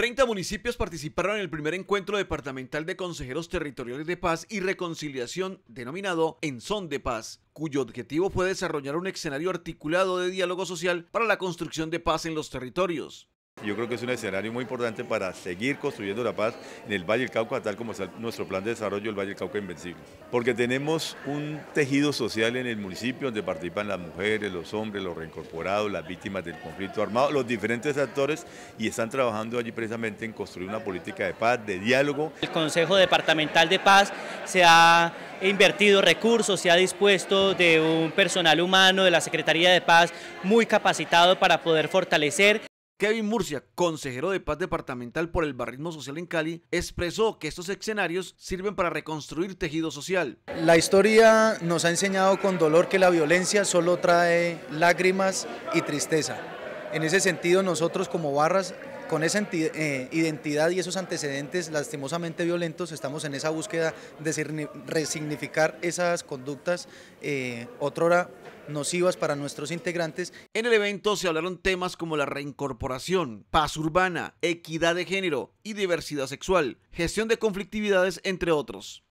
30 municipios participaron en el primer encuentro departamental de consejeros territoriales de paz y reconciliación denominado En de Paz, cuyo objetivo fue desarrollar un escenario articulado de diálogo social para la construcción de paz en los territorios. Yo creo que es un escenario muy importante para seguir construyendo la paz en el Valle del Cauca, tal como está nuestro plan de desarrollo del Valle del Cauca Invencible. Porque tenemos un tejido social en el municipio donde participan las mujeres, los hombres, los reincorporados, las víctimas del conflicto armado, los diferentes actores y están trabajando allí precisamente en construir una política de paz, de diálogo. El Consejo Departamental de Paz se ha invertido recursos, se ha dispuesto de un personal humano de la Secretaría de Paz muy capacitado para poder fortalecer Kevin Murcia, consejero de paz departamental por el barrismo social en Cali, expresó que estos escenarios sirven para reconstruir tejido social. La historia nos ha enseñado con dolor que la violencia solo trae lágrimas y tristeza. En ese sentido, nosotros como barras con esa eh, identidad y esos antecedentes lastimosamente violentos, estamos en esa búsqueda de resignificar esas conductas eh, otrora nocivas para nuestros integrantes. En el evento se hablaron temas como la reincorporación, paz urbana, equidad de género y diversidad sexual, gestión de conflictividades, entre otros.